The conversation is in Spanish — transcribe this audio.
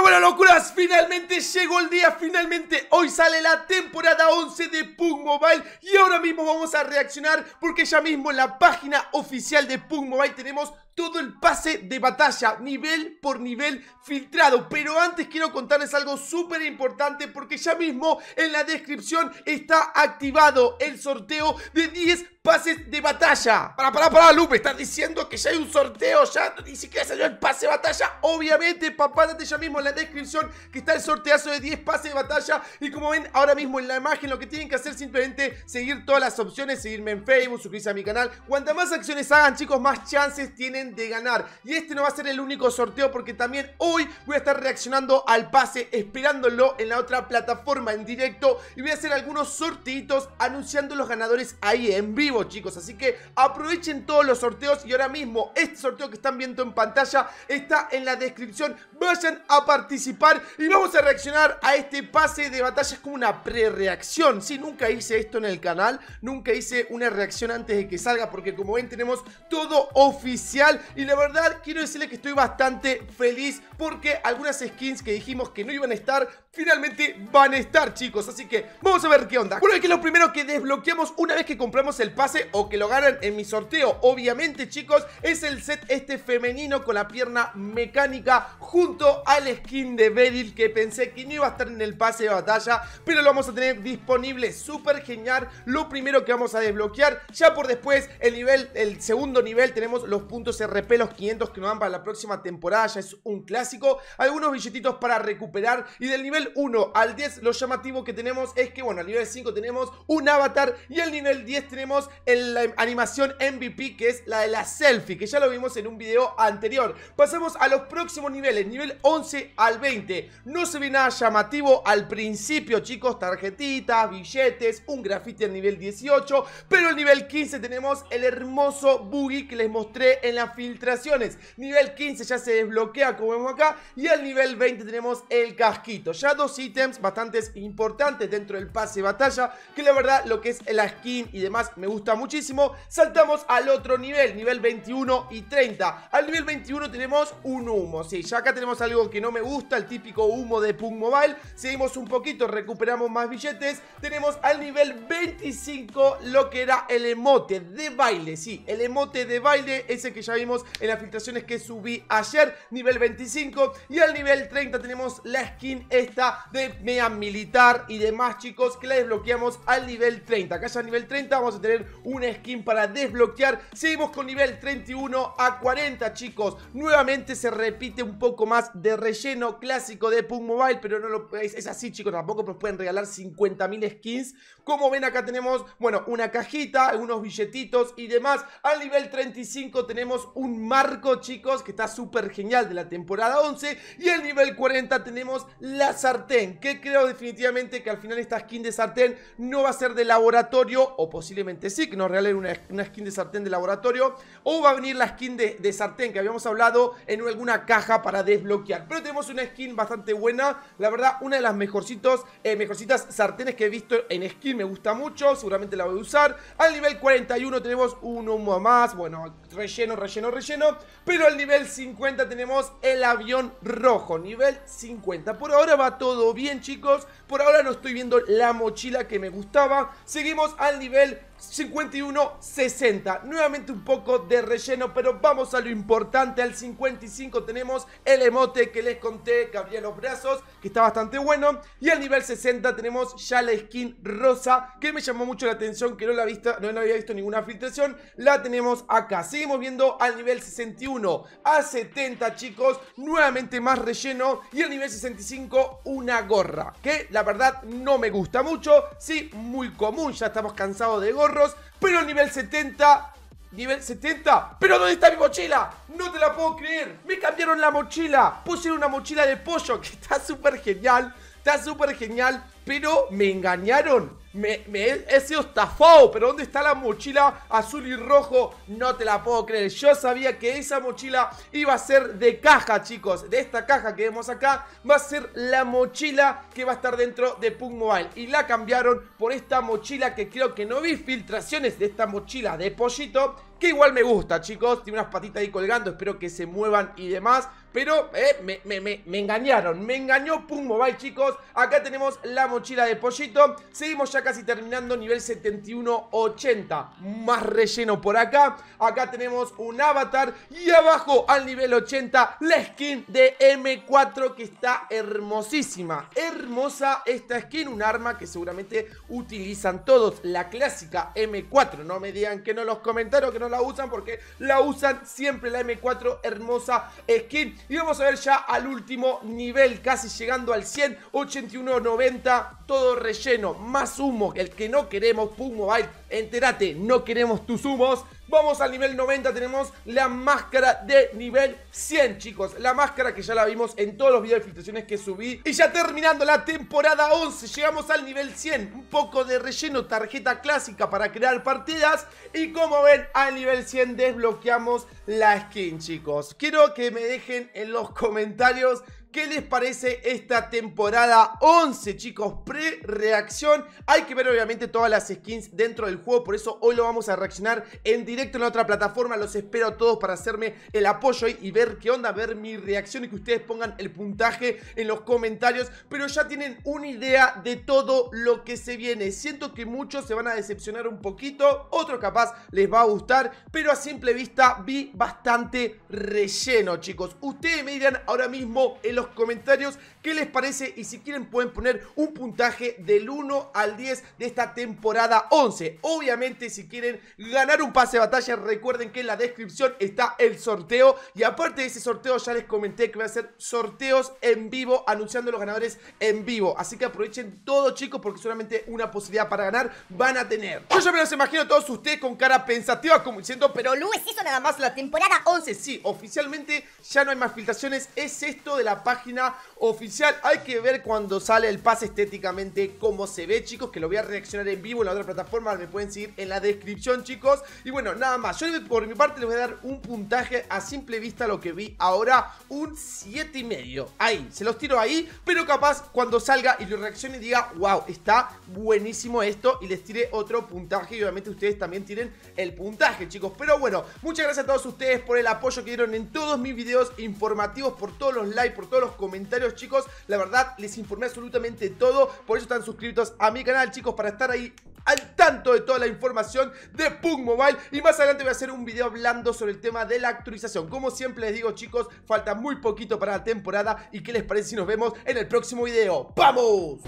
Bueno, bueno, locuras, finalmente llegó el día, finalmente hoy sale la temporada 11 de Pug Mobile y ahora mismo vamos a reaccionar porque ya mismo en la página oficial de Pug Mobile tenemos todo el pase de batalla, nivel por nivel filtrado. Pero antes quiero contarles algo súper importante porque ya mismo en la descripción está activado el sorteo de 10 pases de batalla. Para, para, para, Lupe, estás diciendo que ya hay un sorteo, ya ni siquiera salió el pase de batalla. Obviamente, papá, date ya mismo en la descripción que está el sorteazo de 10 pases de batalla. Y como ven ahora mismo en la imagen, lo que tienen que hacer simplemente seguir todas las opciones, seguirme en Facebook, suscribirse a mi canal. Cuanta más acciones hagan, chicos, más chances tienen de ganar. Y este no va a ser el único sorteo porque también hoy voy a estar reaccionando al pase, esperándolo en la otra plataforma en directo. Y voy a hacer algunos sorteitos anunciando los ganadores ahí en vivo, chicos. Así que aprovechen todos los sorteos. Y ahora mismo, este sorteo que están viendo en pantalla está en la descripción. Vayan a participar y vamos a reaccionar a este pase de batalla. Es como una pre-reacción. si nunca hice esto en el canal. Nunca hice una reacción antes de que salga porque como ven tenemos todo oficial y la verdad quiero decirles que estoy bastante feliz porque algunas skins que dijimos que no iban a estar, finalmente van a estar chicos, así que vamos a ver qué onda Bueno, que lo primero que desbloqueamos una vez que compramos el pase o que lo ganan en mi sorteo Obviamente chicos, es el set este femenino con la pierna mecánica junto al skin de Bedil que pensé que no iba a estar en el pase de batalla Pero lo vamos a tener disponible, súper genial, lo primero que vamos a desbloquear Ya por después, el nivel, el segundo nivel tenemos los puntos repelos los 500 que nos dan para la próxima temporada, ya es un clásico. Algunos billetitos para recuperar y del nivel 1 al 10 lo llamativo que tenemos es que, bueno, al nivel 5 tenemos un avatar y al nivel 10 tenemos la animación MVP que es la de la selfie, que ya lo vimos en un video anterior. Pasamos a los próximos niveles, nivel 11 al 20. No se ve nada llamativo al principio, chicos, tarjetitas, billetes, un grafite al nivel 18, pero al nivel 15 tenemos el hermoso buggy que les mostré en la filtraciones. Nivel 15 ya se desbloquea como vemos acá y al nivel 20 tenemos el casquito. Ya dos ítems bastante importantes dentro del pase batalla que la verdad lo que es la skin y demás me gusta muchísimo. Saltamos al otro nivel, nivel 21 y 30. Al nivel 21 tenemos un humo, sí, ya acá tenemos algo que no me gusta, el típico humo de punk Mobile. Seguimos un poquito, recuperamos más billetes. Tenemos al nivel 25 lo que era el emote de baile, sí, el emote de baile, ese que ya vimos en las filtraciones que subí ayer, nivel 25. Y al nivel 30 tenemos la skin esta de Mea Militar y demás, chicos, que la desbloqueamos al nivel 30. Acá ya al nivel 30 vamos a tener una skin para desbloquear. Seguimos con nivel 31 a 40, chicos. Nuevamente se repite un poco más de relleno clásico de Punk Mobile, pero no lo es, es así, chicos. Tampoco nos pueden regalar 50.000 skins. Como ven, acá tenemos, bueno, una cajita, unos billetitos y demás. Al nivel 35 tenemos un marco, chicos, que está súper genial de la temporada 11. Y el nivel 40 tenemos la sartén, que creo definitivamente que al final esta skin de sartén no va a ser de laboratorio, o posiblemente sí, que nos regalen una, una skin de sartén de laboratorio, o va a venir la skin de, sartén que habíamos hablado en alguna caja para desbloquear. Pero tenemos una skin bastante buena, la verdad, una de las mejorcitos, eh, mejorcitas sartenes que he visto en skin, me gusta mucho, seguramente la voy a usar. Al nivel 41 tenemos uno más, bueno, relleno, relleno no relleno. Pero al nivel 50 tenemos el avión rojo, nivel 50. Por ahora va todo bien, chicos. Por ahora no estoy viendo la mochila que me gustaba. Seguimos al nivel 51-60. Nuevamente un poco de relleno, pero vamos a lo importante. Al 55 tenemos el emote que les conté, que abría los brazos, que está bastante bueno. Y al nivel 60 tenemos ya la skin rosa, que me llamó mucho la atención, que no la, no había visto ninguna filtración. La tenemos acá. Seguimos viendo al nivel 61 a 70, chicos. Nuevamente más relleno. Y al nivel 65 una gorra, que la verdad no me gusta mucho. Sí, muy común, ya estamos cansados de gorra pero el nivel 70... Nivel 70. ¿Pero dónde está mi mochila? No te la puedo creer. Me cambiaron la mochila. Pusieron una mochila de pollo que está súper genial. Está súper genial. Pero me engañaron. Me, he, sido estafado, pero ¿dónde está la mochila azul y rojo? No te la puedo creer. Yo sabía que esa mochila iba a ser de caja, chicos. De esta caja que vemos acá, va a ser la mochila que va a estar dentro de Pug Mobile. Y la cambiaron por esta mochila que creo que no vi filtraciones de esta mochila de pollito. Que igual me gusta, chicos. Tiene unas patitas ahí colgando, espero que se muevan y demás. Pero eh, me, engañaron, me engañó Pum Mobile, chicos. Acá tenemos la mochila de pollito. Seguimos ya casi terminando nivel 71-80. Más relleno por acá. Acá tenemos un avatar. Y abajo al nivel 80, la skin de M4 que está hermosísima. Hermosa esta skin, un arma que seguramente utilizan todos. La clásica M4. No me digan que no los comentaron, que no la usan porque la usan siempre la M4. Hermosa skin. Y vamos a ver ya al último nivel, casi llegando al 100, todo relleno, más humo, el que no queremos, Pum Mobile, entérate, no queremos tus humos. Vamos al nivel 90, tenemos la máscara de nivel 100, chicos. La máscara que ya la vimos en todos los videos de filtraciones que subí. Y ya terminando la temporada 11, llegamos al nivel 100. Un poco de relleno, tarjeta clásica para crear partidas. Y como ven, al nivel 100 desbloqueamos la skin, chicos. Quiero que me dejen en los comentarios ¿Qué les parece esta temporada 11, chicos? Pre-reacción. Hay que ver obviamente todas las skins dentro del juego, por eso hoy lo vamos a reaccionar en directo en otra plataforma. Los espero a todos para hacerme el apoyo y ver qué onda, ver mi reacción y que ustedes pongan el puntaje en los comentarios. Pero ya tienen una idea de todo lo que se viene. Siento que muchos se van a decepcionar un poquito, otro capaz les va a gustar, pero a simple vista vi bastante relleno, chicos. Ustedes me ahora mismo en los comentarios qué les parece y si quieren pueden poner un puntaje del 1 al 10 de esta temporada 11. Obviamente si quieren ganar un pase batalla recuerden que en la descripción está el sorteo y aparte de ese sorteo ya les comenté que voy a hacer sorteos en vivo anunciando los ganadores en vivo. Así que aprovechen todo chicos porque solamente una posibilidad para ganar van a tener. Yo ya me los imagino todos ustedes con cara pensativa como diciendo pero Luis eso nada más la temporada 11. Sí, oficialmente ya no hay más filtraciones, es esto de la página oficial. Hay que ver cuando sale el pase estéticamente cómo se ve, chicos, que lo voy a reaccionar en vivo en la otra plataforma. Me pueden seguir en la descripción, chicos. Y bueno, nada más. Yo por mi parte les voy a dar un puntaje a simple vista lo que vi ahora, un 7 y medio. Ahí, se los tiro ahí, pero capaz cuando salga y lo reaccione y diga, wow, está buenísimo esto y les tire otro puntaje y obviamente ustedes también tienen el puntaje, chicos. Pero bueno, muchas gracias a todos ustedes por el apoyo que dieron en todos mis videos informativos, por todos los likes, por los comentarios, chicos. La verdad, les informé absolutamente todo. Por eso están suscritos a mi canal, chicos, para estar ahí al tanto de toda la información de Pug Mobile. Y más adelante voy a hacer un video hablando sobre el tema de la actualización. Como siempre les digo, chicos, falta muy poquito para la temporada. ¿Y qué les parece si nos vemos en el próximo video? ¡Vamos!